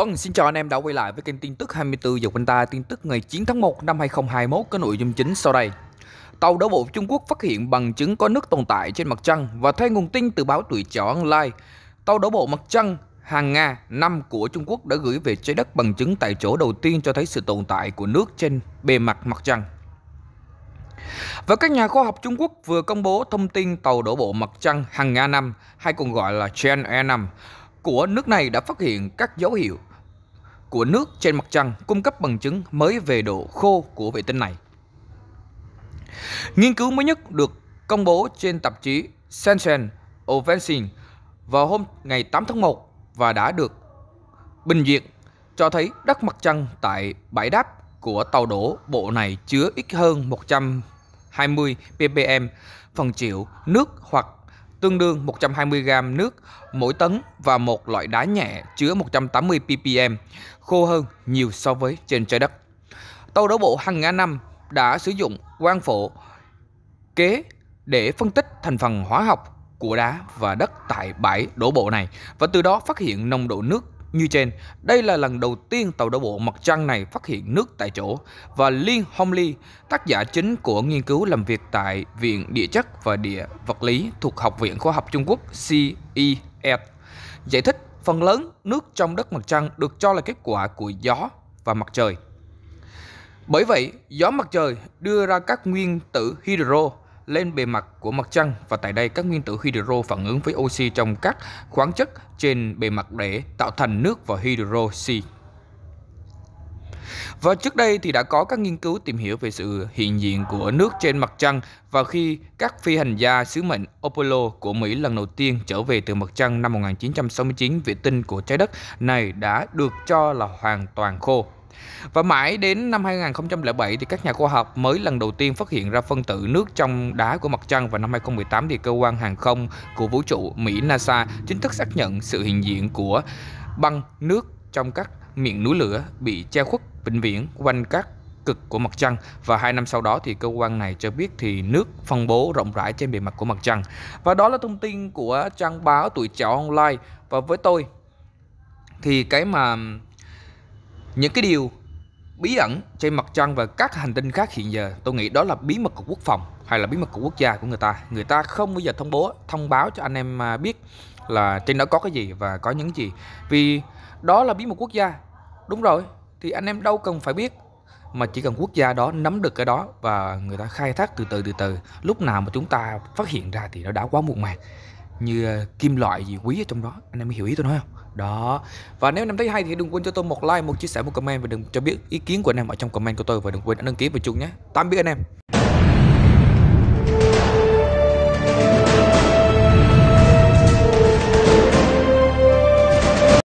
Vâng, xin chào anh em đã quay lại với kênh tin tức 24 giờ quanh ta Tin tức ngày 9 tháng 1 năm 2021 có nội dung chính sau đây Tàu đổ bộ Trung Quốc phát hiện bằng chứng có nước tồn tại trên mặt trăng Và theo nguồn tin từ báo Tuổi Trẻ Online Tàu đổ bộ mặt trăng hàng Nga năm của Trung Quốc đã gửi về trái đất bằng chứng tại chỗ đầu tiên cho thấy sự tồn tại của nước trên bề mặt mặt trăng và các nhà khoa học Trung Quốc vừa công bố thông tin tàu đổ bộ mặt trăng hàng Nga năm hay còn gọi là Chang'e 5 e của nước này đã phát hiện các dấu hiệu của nước trên mặt trăng cung cấp bằng chứng mới về độ khô của vệ tinh này. Nghiên cứu mới nhất được công bố trên tạp chí Science Advancing vào hôm ngày 8 tháng 1 và đã được bình duyệt cho thấy đất mặt trăng tại bãi đáp của tàu đổ bộ này chứa ít hơn 120 ppm phần triệu nước hoặc tương đương 120 g nước mỗi tấn và một loại đá nhẹ chứa 180 ppm, khô hơn nhiều so với trên trái đất. Tàu đổ bộ Hằng Ngã năm đã sử dụng quang phổ kế để phân tích thành phần hóa học của đá và đất tại bãi đổ bộ này và từ đó phát hiện nồng độ nước như trên, đây là lần đầu tiên tàu đổ bộ mặt trăng này phát hiện nước tại chỗ và Liên Homley, tác giả chính của nghiên cứu làm việc tại Viện Địa chất và Địa vật lý thuộc Học viện Khoa học Trung Quốc CES, giải thích phần lớn nước trong đất mặt trăng được cho là kết quả của gió và mặt trời. Bởi vậy, gió mặt trời đưa ra các nguyên tử hydro lên bề mặt của mặt trăng và tại đây các nguyên tử hydro phản ứng với oxy trong các khoáng chất trên bề mặt để tạo thành nước và hydroxy. Và trước đây thì đã có các nghiên cứu tìm hiểu về sự hiện diện của nước trên mặt trăng và khi các phi hành gia sứ mệnh Apollo của Mỹ lần đầu tiên trở về từ mặt trăng năm 1969, vệ tinh của trái đất này đã được cho là hoàn toàn khô. Và mãi đến năm 2007 thì các nhà khoa học mới lần đầu tiên phát hiện ra phân tử nước trong đá của mặt trăng và năm 2018 thì cơ quan hàng không của vũ trụ Mỹ NASA chính thức xác nhận sự hiện diện của băng nước trong các miệng núi lửa bị che khuất vĩnh viễn quanh các cực của mặt trăng và hai năm sau đó thì cơ quan này cho biết thì nước phân bố rộng rãi trên bề mặt của mặt trăng và đó là thông tin của trang báo tuổi trẻ online và với tôi thì cái mà những cái điều bí ẩn trên mặt trăng và các hành tinh khác hiện giờ tôi nghĩ đó là bí mật của quốc phòng hay là bí mật của quốc gia của người ta người ta không bao giờ thông bố thông báo cho anh em à, biết là trên đó có cái gì và có những gì vì đó là bí mật quốc gia đúng rồi thì anh em đâu cần phải biết mà chỉ cần quốc gia đó nắm được cái đó và người ta khai thác từ từ từ từ lúc nào mà chúng ta phát hiện ra thì nó đã quá muộn màng như ờ, kim loại gì quý ở trong đó anh em hiểu ý tôi nói không đó và nếu anh em thấy hay thì đừng quên cho tôi một like một chia sẻ một comment và đừng cho biết ý kiến của anh em ở trong comment của tôi và đừng quên đăng ký vào chuông nhé tạm biệt anh em